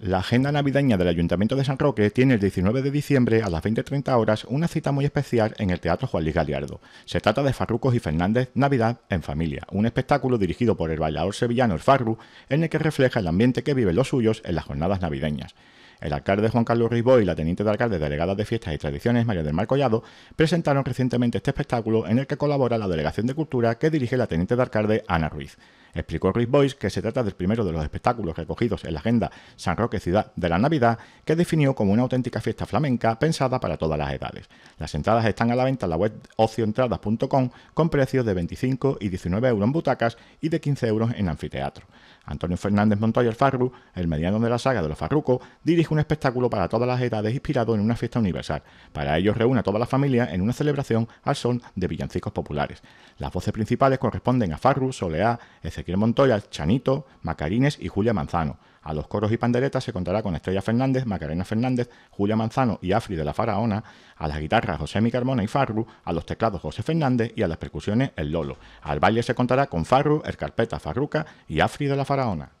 La agenda navideña del Ayuntamiento de San Roque tiene el 19 de diciembre a las 20.30 horas una cita muy especial en el Teatro Juan Luis Galiardo. Se trata de Farrucos y Fernández Navidad en Familia, un espectáculo dirigido por el bailador sevillano El Farru, en el que refleja el ambiente que viven los suyos en las jornadas navideñas. El alcalde Juan Carlos Ribó y la teniente de alcalde delegada de Fiestas y Tradiciones, María del Mar Collado, presentaron recientemente este espectáculo en el que colabora la Delegación de Cultura que dirige la teniente de alcalde Ana Ruiz. Explicó Chris Boyce que se trata del primero de los espectáculos recogidos en la agenda San Roque Ciudad de la Navidad, que definió como una auténtica fiesta flamenca pensada para todas las edades. Las entradas están a la venta en la web ocioentradas.com con precios de 25 y 19 euros en butacas y de 15 euros en anfiteatro. Antonio Fernández Montoya Farru, el mediano de la saga de los Farrucos, dirige un espectáculo para todas las edades inspirado en una fiesta universal. Para ello reúne a toda la familia en una celebración al son de villancicos populares. Las voces principales corresponden a Farru, Soleá, etc. Montoya, Chanito, Macarines y Julia Manzano. A los coros y panderetas se contará con Estrella Fernández, Macarena Fernández, Julia Manzano y Afri de la Faraona, a las guitarras José Micarmona y Farru, a los teclados José Fernández y a las percusiones El Lolo. Al baile se contará con Farru, El Carpeta Farruca y Afri de la Faraona.